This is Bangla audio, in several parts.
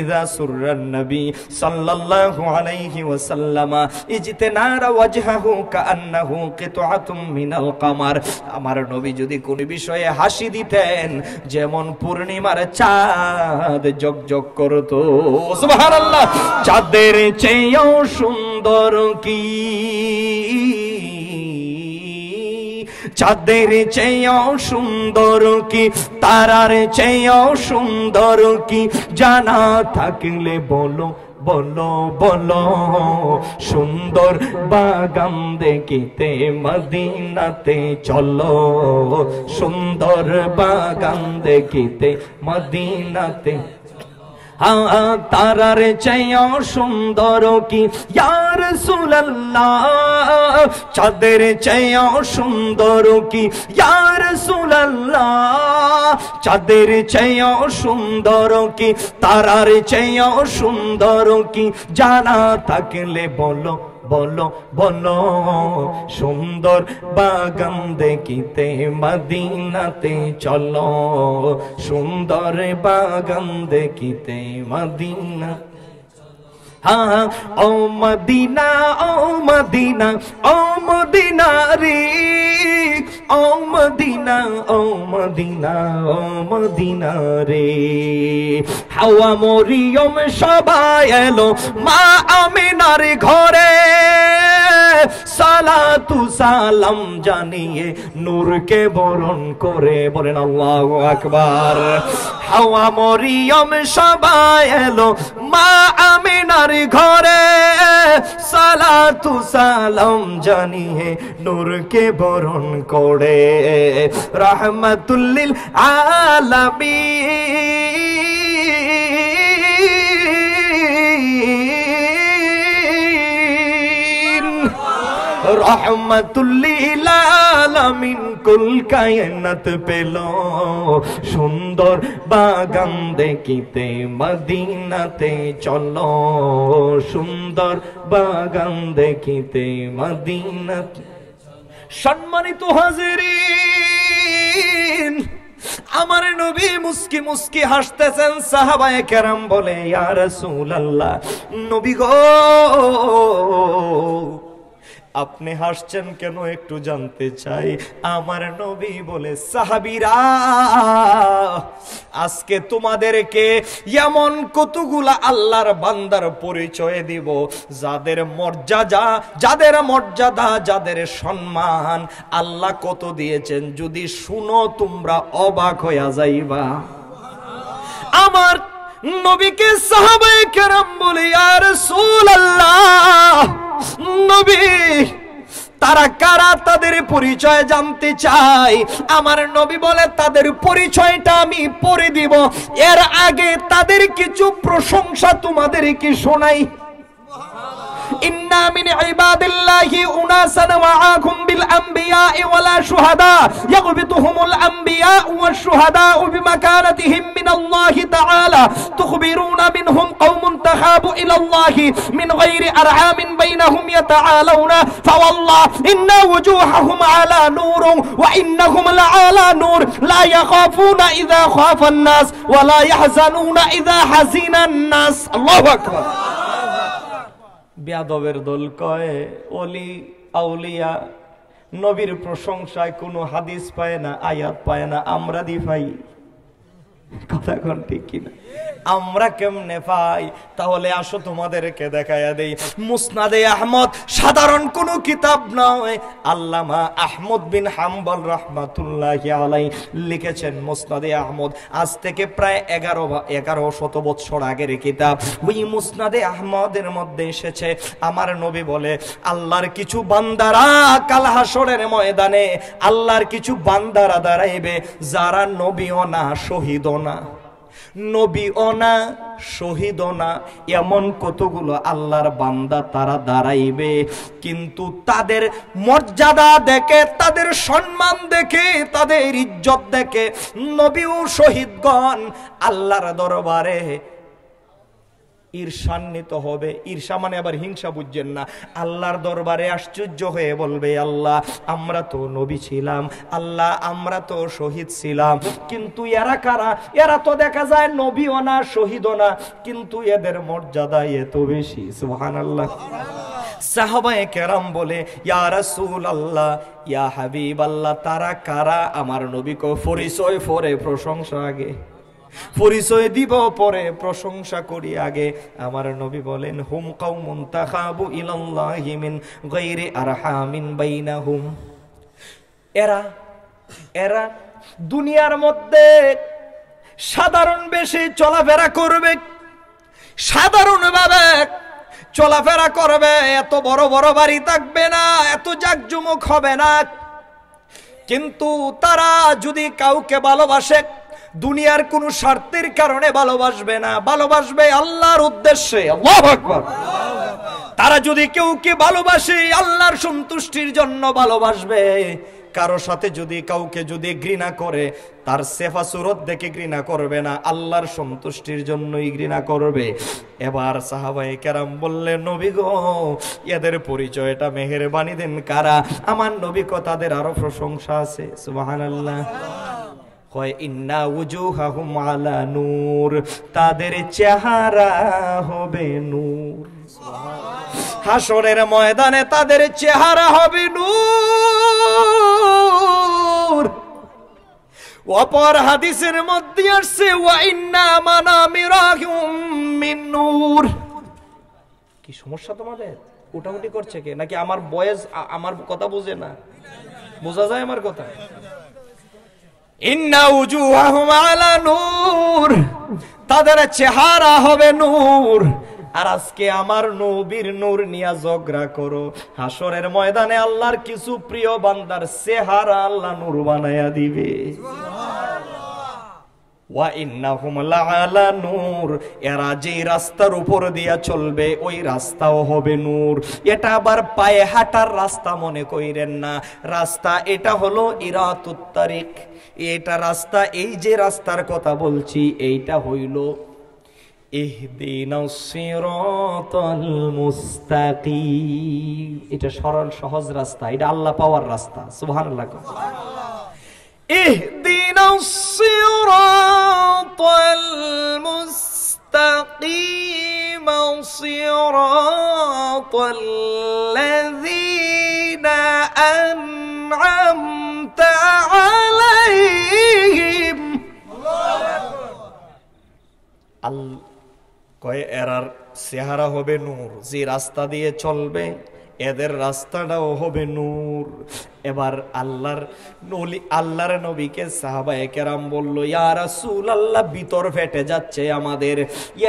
ইদা সুররান নবী সাল্লাল্লাহু আলাইহি ওয়াসাল্লামা ইজতিনারা ওয়াজহাহু কাআন্নাহু কিতুআতুম মিনাল কামার আমার নবী যদি কোন বিষয়ে হাসি দিতেন যেমন পূর্ণিমার চাঁদ জগজগ করত সুবহানাল্লাহ চাঁদের চেয়েও সুন্দর কি চাঁদের চেয়েও সুন্দর কি তারার চেয়েও সুন্দর কি জানা থাকলে বলো বলো বলো সুন্দর বাগান দেখিতে মদিনাতে চলো সুন্দর বাগান দেখিতে মদিনাতে তারার চেয়েও সুন্দর কি ইয়ার সুল্লাহ চাঁদের চেয়েও সুন্দর কি ইয়ার সুলাল্লাহ চাঁদের চেয়েও সুন্দর কি তারার চেয়েও সুন্দর কি জানা থাকলে বলো বলো বলো সুন্দর বাগান দেখিতে মদিনাতে চলো সুন্দর বাগান দেখিতে মদিনা হ্যাঁ ও মদিনা ও মদিনা ও মদিনা রে ও মদিনা ও মদিনা ও মদিনা রে হাওয়া মরিয়ম সবাই এলো মা আমিনার ঘরে সালাতু সালাম জানিয়ে নূরকে বরণ করে বলেন আল্লাহু আকবার হাওয়া মরিয়ম সবাই এলো মা আমিনার ঘরে সালাতু সালাম জানিয়ে নূরকে বরণ করে রহমতুল্লিল আলামিন রহমাতুল্লিলালামিন কুল পেল সুন্দর বাগান দেখিতে মদিনাতে চলো সুন্দর বাগান দেখিতে মদিনাতে সম্মানিত হাজিরি আমার নবী মুসকি মুসকি হাসতেছেন সাহাবায় কেরাম বলে ইয়া রাসূলুল্লাহ নবী গো আপনি হাসছেন কেন একটু জানতে চাই আমার নবী বলে সাহাবিরা আজকে তোমাদেরকে এমন কতগুলা আল্লাহর বান্দার পরিচয় দিব যাদের মর্যাদা যাদের মর্যাদা যাদের সম্মান আল্লাহ কত দিয়েছেন যদি শুনো তোমরা অবাক হইয়া যাইবা আমার নবীকে সাহাবাই কেরাম বলে আর আল্লাহ নবী তারা কারা তাদের পরিচয় জানতে চাই আমার নবী বলে তাদের পরিচয়টা আমি পরে দিব এর আগে তাদের কিছু প্রশংসা তোমাদের কি শোনাই ইন্না ইবাদিল্লাহি উনাসান ওয়া আকুম الأنبياء ولا شهداء يغبطهم الأنبياء والشهداء بمكانتهم من الله تعالى تخبرون منهم قوم تخابوا إلى الله من غير أرعام بينهم يتعالون فوالله إن وجوههم على نور وإنهم لعلى نور لا يخافون إذا خاف الناس ولا يحزنون إذا حزن الناس الله أكبر বেয়াদবের দোল কয় অলি আউলিয়া নবীর প্রশংসায় কোনো হাদিস পায় না আয়াত পায় না আমরা দি পাই কথা কোন ঠিক কিনা আমরা কেমনে পাই তাহলে আসো তোমাদেরকে দেখাইয়া দেই মুসনাদে আহমদ সাধারণ কোনো কিতাব নয় আল্লামা আহমদ বিন হাম্বল রহমাতুল্লাহ আলাই লিখেছেন মুসনাদে আহমদ আজ থেকে প্রায় এগারো এগারো শত বৎসর আগের কিতাব ওই মুসনাদে আহমদের মধ্যে এসেছে আমার নবী বলে আল্লাহর কিছু বান্দারা কাল হাসরের ময়দানে আল্লাহর কিছু বান্দারা দাঁড়াইবে যারা নবীও না শহীদও না নবী অনা শহীদ না এমন কতগুলো আল্লাহর বান্দা তারা দাঁড়াইবে কিন্তু তাদের মর্যাদা দেখে তাদের সম্মান দেখে তাদের ইজ্জত দেখে নবী ও শহীদগণ আল্লাহর দরবারে ঈর্ষান্বিত হবে ঈর্ষা মানে আবার হিংসা বুঝছেন না আল্লাহর দরবারে আশ্চর্য হয়ে বলবে আল্লাহ আমরা তো নবী ছিলাম আল্লাহ আমরা তো শহীদ ছিলাম কিন্তু এরা কারা এরা তো দেখা যায় নবীও না শহীদও না কিন্তু এদের মর্যাদা এত বেশি সুহান আল্লাহ সাহবায় কেরাম বলে ইয়া রাসূল আল্লাহ ইয়া হাবিব আল্লাহ তারা কারা আমার নবীকে পরিচয় ফরে প্রশংসা আগে পরিচয় দিব পরে প্রশংসা করি আগে আমার নবী বলেন হুম কাউমুন তাহাবু ইলাল্লাহিমিন গৈরে আরহামিন বাইনাহুম এরা এরা দুনিয়ার মধ্যে সাধারণ বেশি চলাফেরা করবে সাধারণভাবে চলাফেরা করবে এত বড় বড় বাড়ি থাকবে না এত জাকজমক হবে না কিন্তু তারা যদি কাউকে ভালোবাসে দুনিয়ার কোন স্বার্থের কারণে ভালোবাসবে না ভালোবাসবে আল্লাহর উদ্দেশ্যে তারা যদি কেউ কে ভালোবাসে আল্লাহর সন্তুষ্টির জন্য ভালোবাসবে কারো সাথে যদি কাউকে যদি ঘৃণা করে তার সেফা সুরত দেখে ঘৃণা করবে না আল্লাহর সন্তুষ্টির জন্যই ঘৃণা করবে এবার সাহাবাই কেরাম বললে নবী গো এদের পরিচয়টা মেহের মেহেরবানি দেন কারা আমার নবী কথাদের আরো প্রশংসা আছে সুবাহ আল্লাহ নূর তাদের চেহারা হবে নূর হাসরের ময়দানে তাদের চেহারা হবে নূর অপর হাদিসের মধ্যে আসছে ওয়াইন্না মানামিরাহুম মিন নূর কি সমস্যা তোমাদের উঠাউটি করছে কে নাকি আমার বয়স আমার কথা বোঝে না বোঝা যায় আমার কথা তাদের চেহারা হবে নূর আর আজকে আমার নবীর নূর নিয়া ঝগড়া করো হাসরের ময়দানে আল্লাহর কিছু প্রিয় বান্দার চেহারা আল্লাহ নূর বানায়া দিবে এরা রাস্তার উপর দিয়া চলবে ওই রাস্তাও হবে এটা আবার পায়ে হাঁটার রাস্তা মনে কইরেন না রাস্তা এটা হলো এটা রাস্তা এই যে রাস্তার কথা বলছি এইটা হইল এটা সরল সহজ রাস্তা এটা আল্লাহ পাওয়ার রাস্তা সুহান اهدنا الصراط المستقيم صراط الذين أنعمت عليهم আল কয় এরার চেহারা হবে নূর যে রাস্তা দিয়ে চলবে এদের রাস্তাটাও হবে নূর এবার আল্লাহর নলি আল্লাহর নবীকে সাহাবা একেরাম বললো ইয়ার সুল আল্লাহ বিতর ফেটে যাচ্ছে আমাদের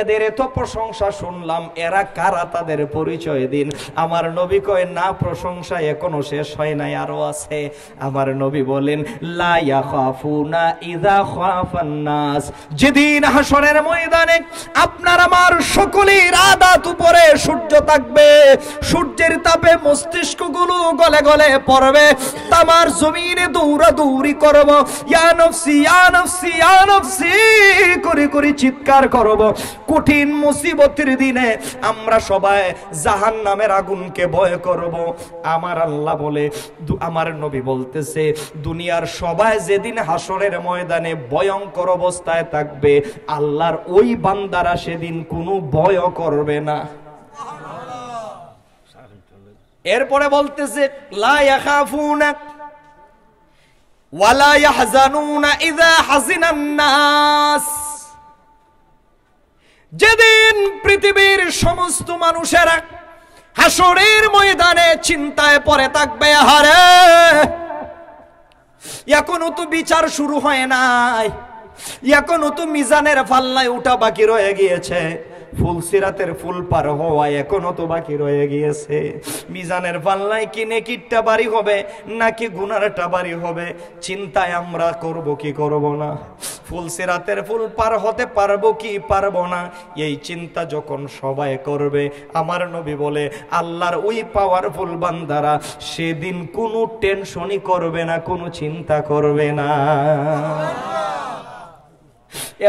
এদের এত প্রশংসা শুনলাম এরা কারা তাদের পরিচয় দিন আমার নবী কয়ে না প্রশংসা এখনো শেষ হয় নাই আরো আছে আমার নবী বলেন লাইয়া যেদিন হাসরের ময়দানে আপনার আমার সকলের আদাত উপরে সূর্য থাকবে সূর্যের তাপ কাঁপে মস্তিষ্কগুলো গলে গলে পড়বে তামার জমিনে দৌড়া দৌড়ি করবো ইয়ানফসি ইয়ানফসি ইয়ানফসি করে করে চিৎকার করব কঠিন মুসিবতের দিনে আমরা সবাই জাহান নামের আগুনকে ভয় করব আমার আল্লাহ বলে আমার নবী বলতেছে দুনিয়ার সবাই যেদিন হাসরের ময়দানে ভয়ঙ্কর অবস্থায় থাকবে আল্লাহর ওই বান্দারা সেদিন কোনো ভয় করবে না এরপরে বলতেছে যেদিন পৃথিবীর সমস্ত মানুষেরা হাসরের ময়দানে চিন্তায় পরে থাকবে হারে এখনো তো বিচার শুরু হয় নাই এখনো তো মিজানের ফাল্লায় উঠা বাকি রয়ে গিয়েছে ফুল সিরাতের ফুল পার হওয়া এখনো তো বাকি রয়ে গিয়েছে মিজানের পাল্লায় কি নেকিটটা বাড়ি হবে নাকি গুনারটা বাড়ি হবে চিন্তায় আমরা করব কি করব না ফুল সিরাতের ফুল পার হতে পারবো কি পারবো না এই চিন্তা যখন সবাই করবে আমার নবী বলে আল্লাহর ওই পাওয়ারফুল বান্দারা সেদিন কোনো টেনশনই করবে না কোনো চিন্তা করবে না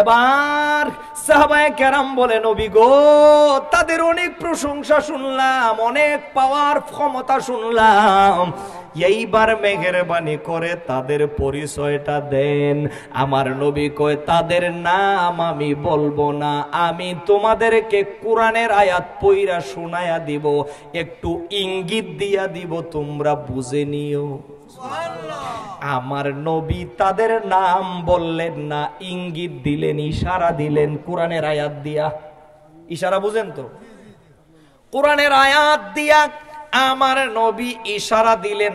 এবার সাহাবায় কেরাম বলে নবী গো তাদের অনেক প্রশংসা শুনলাম অনেক পাওয়ার ক্ষমতা শুনলাম এইবার মেহেরবানি করে তাদের পরিচয়টা দেন আমার নবী কয় তাদের নাম আমি বলবো না আমি তোমাদেরকে কোরআনের আয়াত পইরা শোনায়া দিব একটু ইঙ্গিত দিয়া দিব তোমরা বুঝে নিও আমার নবী তাদের নাম বললেন না ইঙ্গিত দিলেন ইশারা দিলেন কোরআনের আয়াত দিয়া ইশারা বুঝেন তো কোরআনের আয়াত দিয়া আমার নবী ইশারা দিলেন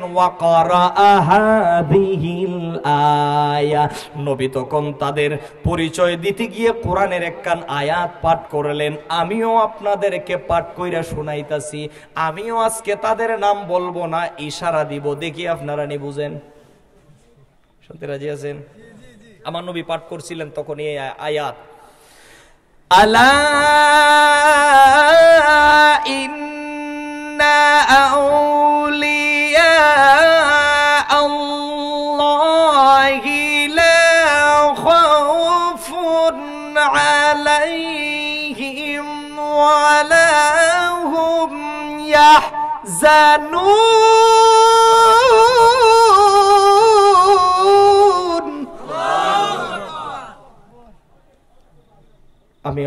আয়া নবী তখন তাদের পরিচয় দিতে গিয়ে কোরআনের একখান আয়াত পাঠ করলেন আমিও আপনাদেরকে পাঠ কইরা শুনাইতাছি আমিও আজকে তাদের নাম বলবো না ইশারা দিব দেখি আপনারা নি বুঝেন শুনতে রাজি আছেন আমার নবী পাঠ করছিলেন তখন এই আয়াত আলা ইন إنا أولياء الله لا خوف عليهم ولا هم يحزنون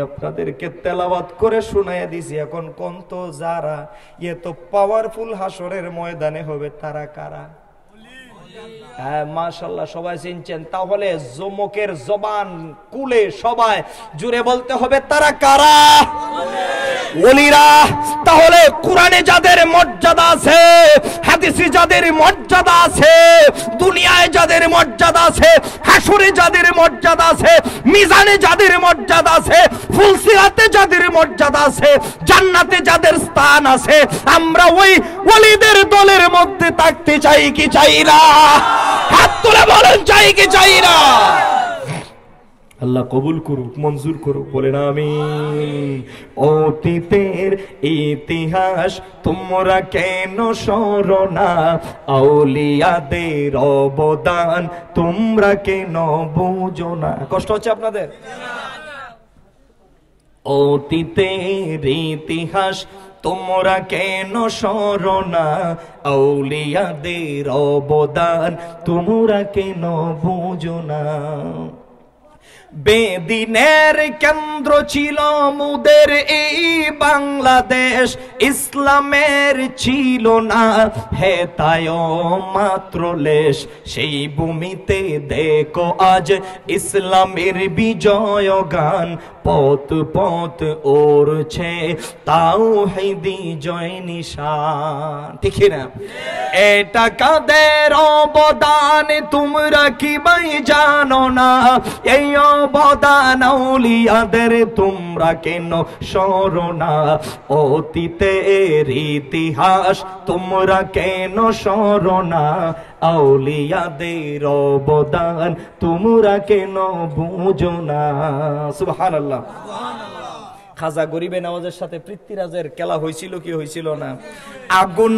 আপনাদেরকে তেলাবাত করে শুনাই দিছি এখন কোন তো যারা ইয়ে তো পাওয়ারফুল হাসরের ময়দানে হবে তারা কারা হ্যাঁ মাশাল্লাহ সবাই চিনছেন তাহলে জমকের জবান কুলে সবাই জুড়ে বলতে হবে তারা কারা ওলিরা তাহলে কোরআনে যাদের মর্যাদা আছে মজলিসে যাদের মর্যাদা আছে দুনিয়ায় যাদের মর্যাদা আছে হাসুরে যাদের মর্যাদা আছে মিজানে যাদের মর্যাদা আছে ফুলসিরাতে যাদের মর্যাদা আছে জান্নাতে যাদের স্থান আছে আমরা ওই ওলিদের দলের মধ্যে থাকতে চাই কি চাই না হাত তুলে বলেন চাই কি চাই না আল্লাহ কবুল করুক মঞ্জুর করুক বলেন আমি অতীতের ইতিহাস তোমরা কেন স্মরণা আউলিয়াদের অবদান তোমরা কেন বুঝো না কষ্ট হচ্ছে আপনাদের অতীতের ইতিহাস তোমরা কেন স্মরণা আউলিয়াদের অবদান তোমরা কেন বুঝো না বেদিনের কেন্দ্র ছিল মুদের এই বাংলাদেশ ইসলামের ছিল না হেতায় মাত্র লেশ সেই ভূমিতে দেখো আজ ইসলামের বিজয় গান পথ পথ ওরছে তাও হেদি জয় নিশান ঠিক না এটা কাদের অবদান তোমরা কি বাই জানো না এই অবদান আউলিয়াদের তোমরা কেন সরো অতীতের ইতিহাস তোমরা কেন সরো আউলিয়াদের অবদান তোমরা কেন বুঝো না সুহান আল্লাহ খাজা গরিবে নামাজের সাথে পৃথ্বীরাজের খেলা হয়েছিল কি হয়েছিল না আগুন